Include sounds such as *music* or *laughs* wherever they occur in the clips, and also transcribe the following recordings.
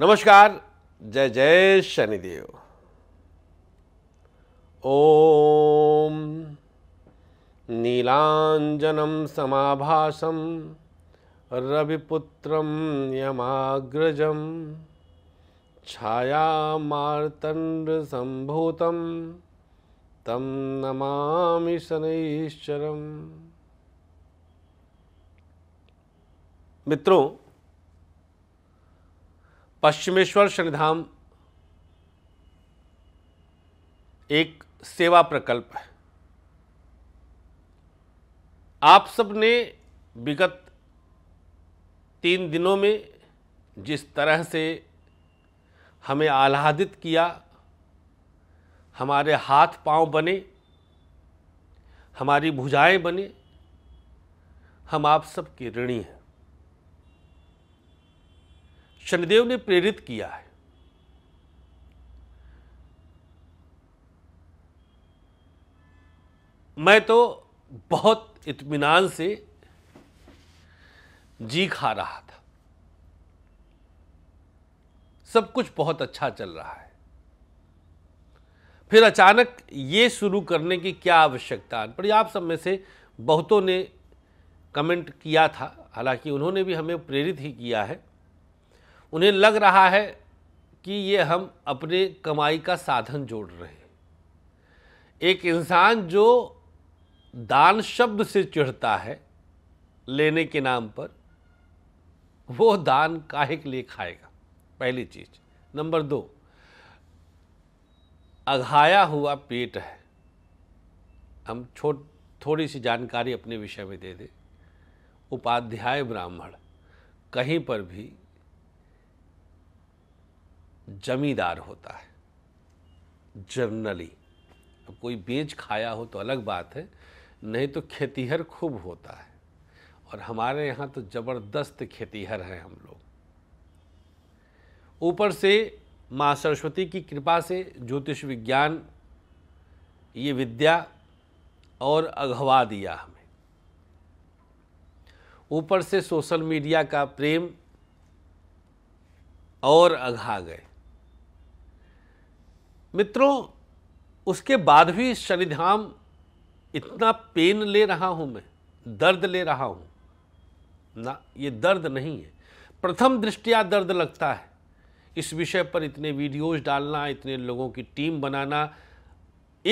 नमस्कार जय जय शनिदेव ओम नीलांजनम समाभासम रविपुत्रम यमाग्रजम मतंड संभूत तम नमा शनैश्चरम मित्रों पश्चिमेश्वर शनिधाम एक सेवा प्रकल्प है आप सब ने विगत तीन दिनों में जिस तरह से हमें आह्लादित किया हमारे हाथ पांव बने हमारी भुजाएं बने हम आप सब के ऋणी हैं शनिदेव ने प्रेरित किया है मैं तो बहुत इत्मीनान से जी खा रहा था सब कुछ बहुत अच्छा चल रहा है फिर अचानक ये शुरू करने की क्या आवश्यकता पर आप सब में से बहुतों ने कमेंट किया था हालांकि उन्होंने भी हमें प्रेरित ही किया है उन्हें लग रहा है कि ये हम अपने कमाई का साधन जोड़ रहे हैं एक इंसान जो दान शब्द से चिढ़ता है लेने के नाम पर वो दान काहे के लिए खाएगा पहली चीज नंबर दो अघाया हुआ पेट है हम छोट थोड़ी सी जानकारी अपने विषय में दे दें उपाध्याय ब्राह्मण कहीं पर भी जमींदार होता है जर्नली अब कोई बेच खाया हो तो अलग बात है नहीं तो खेतीहर खूब होता है और हमारे यहाँ तो ज़बरदस्त खेतीहर हैं हम लोग ऊपर से माँ सरस्वती की कृपा से ज्योतिष विज्ञान ये विद्या और अगवा दिया हमें ऊपर से सोशल मीडिया का प्रेम और अघा गए मित्रों उसके बाद भी शनिधाम इतना पेन ले रहा हूँ मैं दर्द ले रहा हूँ ना ये दर्द नहीं है प्रथम दृष्टिया दर्द लगता है इस विषय पर इतने वीडियोज़ डालना इतने लोगों की टीम बनाना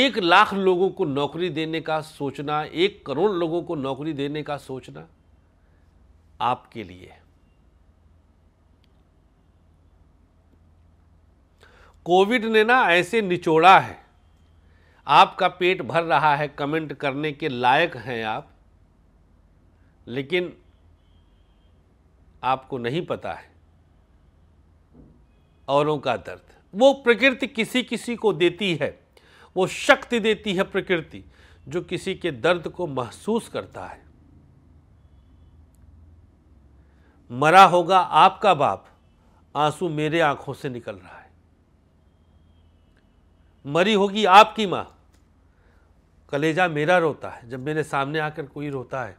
एक लाख लोगों को नौकरी देने का सोचना एक करोड़ लोगों को नौकरी देने का सोचना आपके लिए है कोविड ने ना ऐसे निचोड़ा है आपका पेट भर रहा है कमेंट करने के लायक हैं आप लेकिन आपको नहीं पता है औरों का दर्द वो प्रकृति किसी किसी को देती है वो शक्ति देती है प्रकृति जो किसी के दर्द को महसूस करता है मरा होगा आपका बाप आंसू मेरे आंखों से निकल रहा है मरी होगी आपकी माँ कलेजा मेरा रोता है जब मेरे सामने आकर कोई रोता है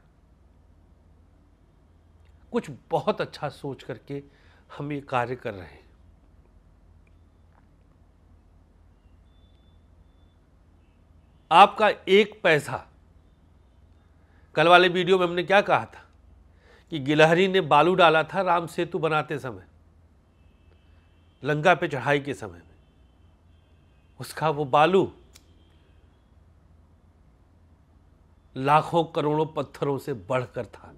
कुछ बहुत अच्छा सोच करके हम ये कार्य कर रहे हैं आपका एक पैसा कल वाले वीडियो में हमने क्या कहा था कि गिलहरी ने बालू डाला था राम सेतु बनाते समय लंका पे चढ़ाई के समय में उसका वो बालू लाखों करोड़ों पत्थरों से बढ़कर था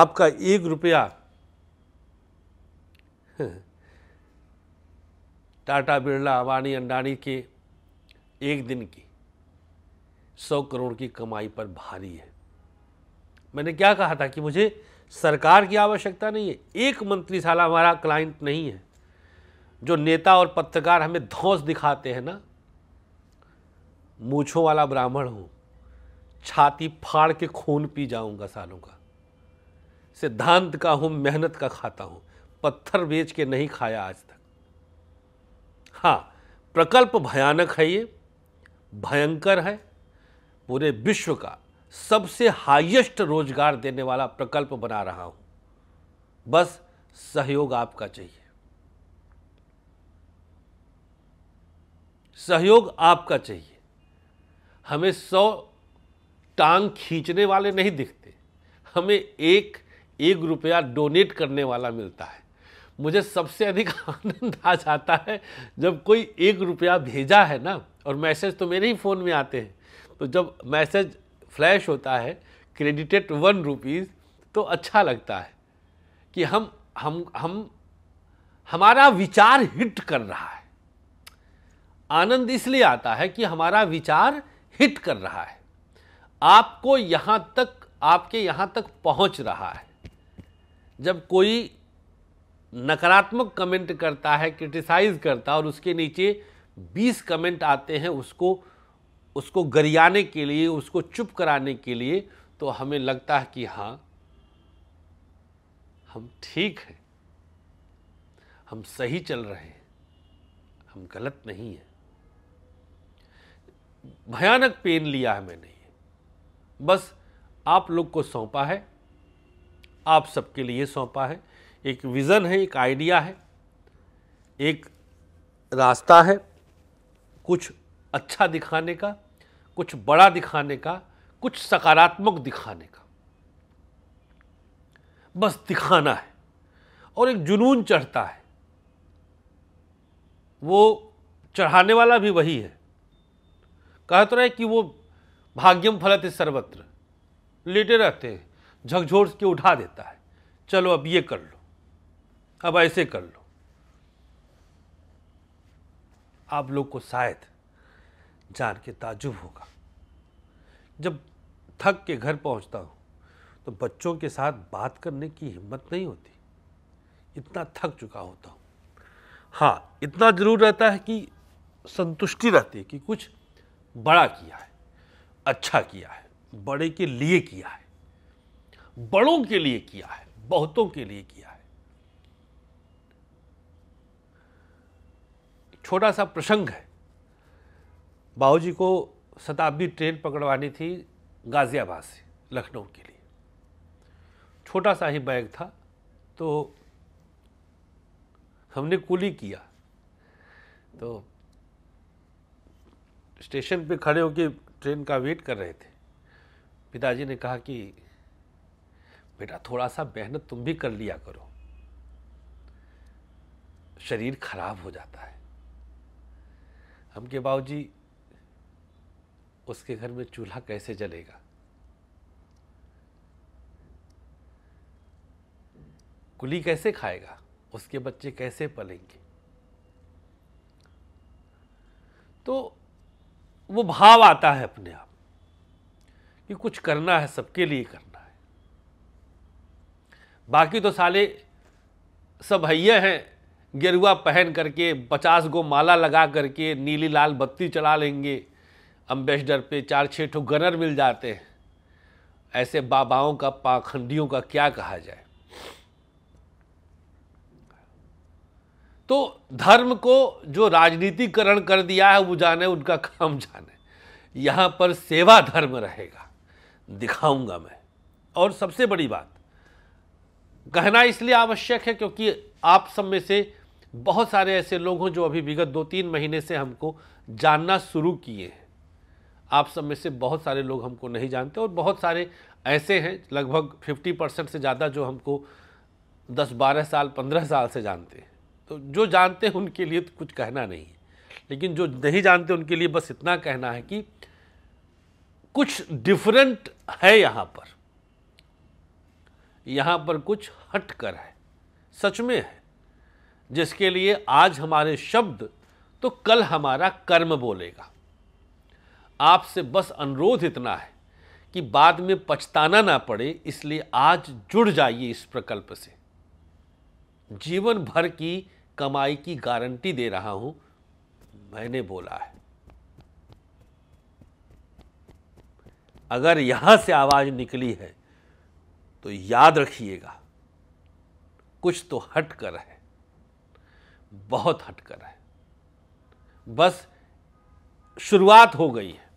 आपका एक रुपया *laughs* टाटा बिरला अवानी अंडानी के एक दिन की सौ करोड़ की कमाई पर भारी है मैंने क्या कहा था कि मुझे सरकार की आवश्यकता नहीं है एक मंत्री साला हमारा क्लाइंट नहीं है जो नेता और पत्रकार हमें धौस दिखाते हैं ना मूछों वाला ब्राह्मण हूं छाती फाड़ के खून पी जाऊंगा सालों का सिद्धांत का हूँ मेहनत का खाता हूं पत्थर बेच के नहीं खाया आज तक हाँ प्रकल्प भयानक है ये भयंकर है पूरे विश्व का सबसे हाईएस्ट रोजगार देने वाला प्रकल्प बना रहा हूं बस सहयोग आपका चाहिए सहयोग आपका चाहिए हमें सौ टांग खींचने वाले नहीं दिखते हमें एक एक रुपया डोनेट करने वाला मिलता है मुझे सबसे अधिक *laughs* आनंद आ जाता है जब कोई एक रुपया भेजा है ना और मैसेज तो मेरे ही फ़ोन में आते हैं तो जब मैसेज फ्लैश होता है क्रेडिटेड वन रुपीज़ तो अच्छा लगता है कि हम हम हम हमारा विचार हिट कर रहा है आनंद इसलिए आता है कि हमारा विचार हिट कर रहा है आपको यहां तक आपके यहां तक पहुंच रहा है जब कोई नकारात्मक कमेंट करता है क्रिटिसाइज करता है और उसके नीचे 20 कमेंट आते हैं उसको उसको गरियाने के लिए उसको चुप कराने के लिए तो हमें लगता है कि हाँ हम ठीक हैं हम सही चल रहे हैं हम गलत नहीं हैं भयानक पेन लिया है मैंने ये बस आप लोग को सौंपा है आप सबके लिए सौंपा है एक विज़न है एक आइडिया है एक रास्ता है कुछ अच्छा दिखाने का कुछ बड़ा दिखाने का कुछ सकारात्मक दिखाने का बस दिखाना है और एक जुनून चढ़ता है वो चढ़ाने वाला भी वही है कहा तो रहे कि वो भाग्यम फलत सर्वत्र लेटे रहते हैं झकझोर के उठा देता है चलो अब ये कर लो अब ऐसे कर लो आप लोग को शायद जान के ताजुब होगा जब थक के घर पहुंचता हूं तो बच्चों के साथ बात करने की हिम्मत नहीं होती इतना थक चुका होता हूं हाँ इतना ज़रूर रहता है कि संतुष्टि रहती है कि कुछ बड़ा किया है अच्छा किया है बड़े के लिए किया है बड़ों के लिए किया है बहुतों के लिए किया है छोटा सा प्रसंग है बाबू जी को शताब्दी ट्रेन पकड़वानी थी गाज़ियाबाद से लखनऊ के लिए छोटा सा ही बैग था तो हमने कुली किया तो स्टेशन पे खड़े होकर ट्रेन का वेट कर रहे थे पिताजी ने कहा कि बेटा थोड़ा सा मेहनत तुम भी कर लिया करो शरीर खराब हो जाता है हम के बाबू जी उसके घर में चूल्हा कैसे जलेगा कुली कैसे खाएगा उसके बच्चे कैसे पलेंगे तो वो भाव आता है अपने आप कि कुछ करना है सबके लिए करना है बाकी तो साले सब हैये हैं गेरुआ पहन करके पचास गो माला लगा करके नीली लाल बत्ती चला लेंगे अम्बेसडर पे चार छः ठो गनर मिल जाते हैं ऐसे बाबाओं का पाखंडियों का क्या कहा जाए तो धर्म को जो राजनीतिकरण कर दिया है वो जाने उनका काम जाने यहाँ पर सेवा धर्म रहेगा दिखाऊंगा मैं और सबसे बड़ी बात कहना इसलिए आवश्यक है क्योंकि आप सब में से बहुत सारे ऐसे लोग हों जो अभी विगत दो तीन महीने से हमको जानना शुरू किए हैं आप सब में से बहुत सारे लोग हमको नहीं जानते और बहुत सारे ऐसे हैं लगभग 50 परसेंट से ज़्यादा जो हमको 10 12 साल 15 साल से जानते हैं तो जो जानते हैं उनके लिए तो कुछ कहना नहीं है लेकिन जो नहीं जानते उनके लिए बस इतना कहना है कि कुछ डिफरेंट है यहाँ पर यहाँ पर कुछ हट कर है सच में है जिसके लिए आज हमारे शब्द तो कल हमारा कर्म बोलेगा आपसे बस अनुरोध इतना है कि बाद में पछताना ना पड़े इसलिए आज जुड़ जाइए इस प्रकल्प से जीवन भर की कमाई की गारंटी दे रहा हूं मैंने बोला है अगर यहां से आवाज निकली है तो याद रखिएगा कुछ तो हट कर है बहुत हट कर है बस शुरुआत हो गई है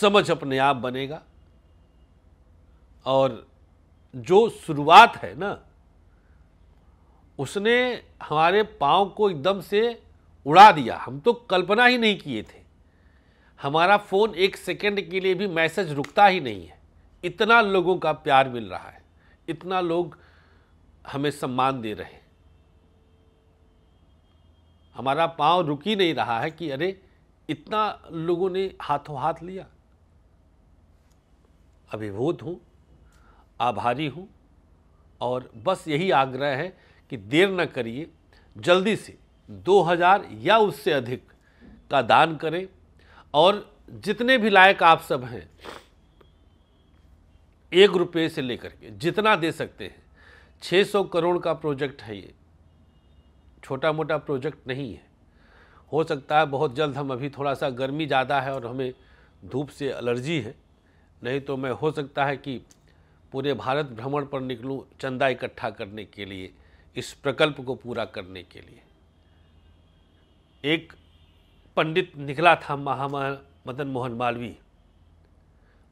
समझ अपने आप बनेगा और जो शुरुआत है ना उसने हमारे पाँव को एकदम से उड़ा दिया हम तो कल्पना ही नहीं किए थे हमारा फ़ोन एक सेकंड के लिए भी मैसेज रुकता ही नहीं है इतना लोगों का प्यार मिल रहा है इतना लोग हमें सम्मान दे रहे हमारा पांव रुक ही नहीं रहा है कि अरे इतना लोगों ने हाथों हाथ लिया अभिभूत हूँ आभारी हूँ और बस यही आग्रह है कि देर न करिए जल्दी से 2000 या उससे अधिक का दान करें और जितने भी लायक आप सब हैं एक रुपये से लेकर के जितना दे सकते हैं 600 करोड़ का प्रोजेक्ट है ये छोटा मोटा प्रोजेक्ट नहीं है हो सकता है बहुत जल्द हम अभी थोड़ा सा गर्मी ज़्यादा है और हमें धूप से एलर्जी है नहीं तो मैं हो सकता है कि पूरे भारत भ्रमण पर निकलूं चंदा इकट्ठा करने के लिए इस प्रकल्प को पूरा करने के लिए एक पंडित निकला था महामा मदन मोहन मालवी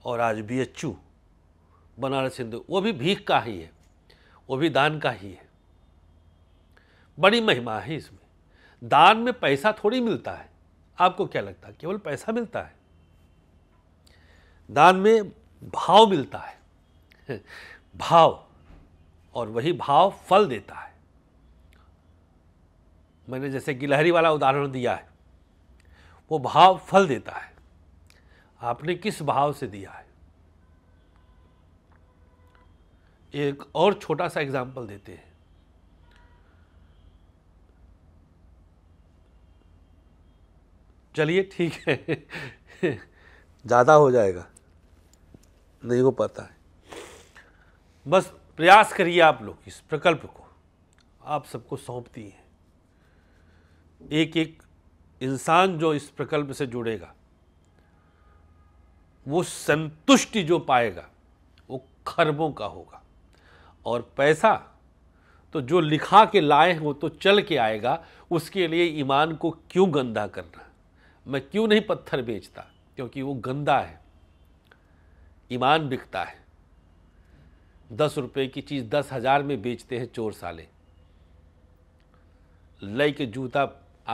और आज B H U Banaras Hindu वो भी भीख का ही है वो भी दान का ही है बड़ी महिमा है इसमें दान में पैसा थोड़ी मिलता है आपको क्या लगता है केवल पैसा मिलता है दान में भाव मिलता है *laughs* भाव और वही भाव फल देता है मैंने जैसे गिलहरी वाला उदाहरण दिया है वो भाव फल देता है आपने किस भाव से दिया है एक और छोटा सा एग्जाम्पल देते हैं चलिए ठीक है ज़्यादा हो जाएगा नहीं हो पाता है बस प्रयास करिए आप लोग इस प्रकल्प को आप सबको सौंपती हैं एक एक इंसान जो इस प्रकल्प से जुड़ेगा वो संतुष्टि जो पाएगा वो खरबों का होगा और पैसा तो जो लिखा के लाए हो तो चल के आएगा उसके लिए ईमान को क्यों गंदा करना मैं क्यों नहीं पत्थर बेचता क्योंकि वो गंदा है ईमान बिकता है दस रुपए की चीज़ दस हज़ार में बेचते हैं चोर साले लय के जूता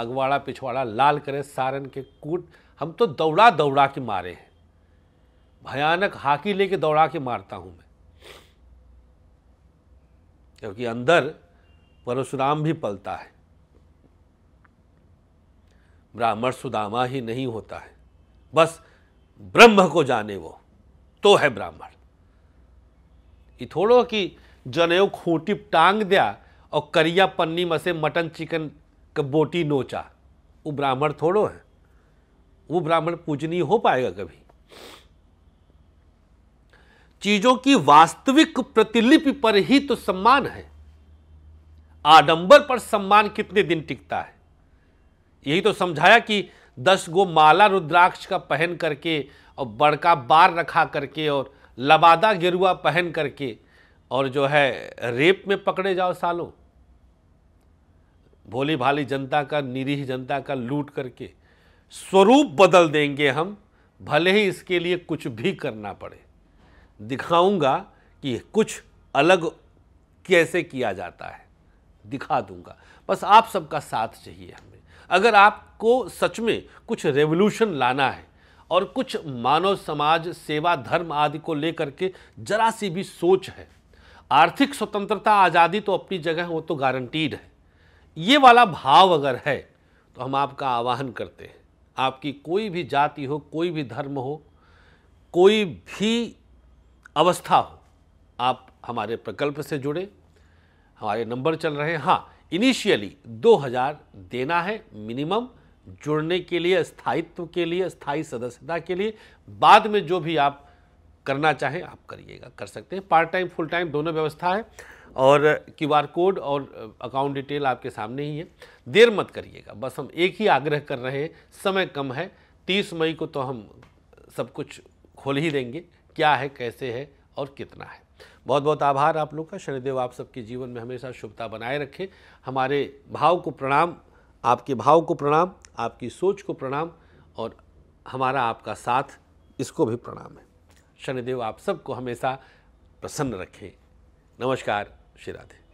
अगवाड़ा पिछवाड़ा लाल करे सारन के कूट हम तो दौड़ा दौड़ा के मारे हैं भयानक हाकी लेके दौड़ा के मारता हूं मैं क्योंकि अंदर परशुराम भी पलता है ब्राह्मण सुदामा ही नहीं होता है बस ब्रह्म को जाने वो तो है ब्राह्मण ये थोड़ो कि जनेऊ खूंटी टांग दिया और करिया पन्नी में से मटन चिकन कबोटी नोचा वो ब्राह्मण थोड़ो है वो ब्राह्मण पूजनीय हो पाएगा कभी चीजों की वास्तविक प्रतिलिपि पर ही तो सम्मान है आडंबर पर सम्मान कितने दिन टिकता है यही तो समझाया कि दस गो माला रुद्राक्ष का पहन करके और बड़का बार रखा करके और लबादा गिरुआ पहन करके और जो है रेप में पकड़े जाओ सालों भोली भाली जनता का निरीह जनता का लूट करके स्वरूप बदल देंगे हम भले ही इसके लिए कुछ भी करना पड़े दिखाऊंगा कि कुछ अलग कैसे किया जाता है दिखा दूंगा बस आप सबका साथ चाहिए हमें अगर आपको सच में कुछ रेवोल्यूशन लाना है और कुछ मानव समाज सेवा धर्म आदि को लेकर के जरा सी भी सोच है आर्थिक स्वतंत्रता आज़ादी तो अपनी जगह वो तो गारंटीड है ये वाला भाव अगर है तो हम आपका आवाहन करते हैं आपकी कोई भी जाति हो कोई भी धर्म हो कोई भी अवस्था हो आप हमारे प्रकल्प से जुड़े हमारे नंबर चल रहे हैं हाँ इनिशियली 2000 देना है मिनिमम जुड़ने के लिए स्थायित्व के लिए स्थायी सदस्यता के लिए बाद में जो भी आप करना चाहें आप करिएगा कर सकते हैं पार्ट टाइम फुल टाइम दोनों व्यवस्था है और क्यूआर कोड और अकाउंट डिटेल आपके सामने ही है देर मत करिएगा बस हम एक ही आग्रह कर रहे हैं समय कम है तीस मई को तो हम सब कुछ खोल ही देंगे क्या है कैसे है और कितना है बहुत बहुत आभार आप लोग का शनिदेव आप सबके जीवन में हमेशा शुभता बनाए रखें हमारे भाव को प्रणाम आपके भाव को प्रणाम आपकी सोच को प्रणाम और हमारा आपका साथ इसको भी प्रणाम है शनिदेव आप सबको हमेशा प्रसन्न रखें नमस्कार श्री राधे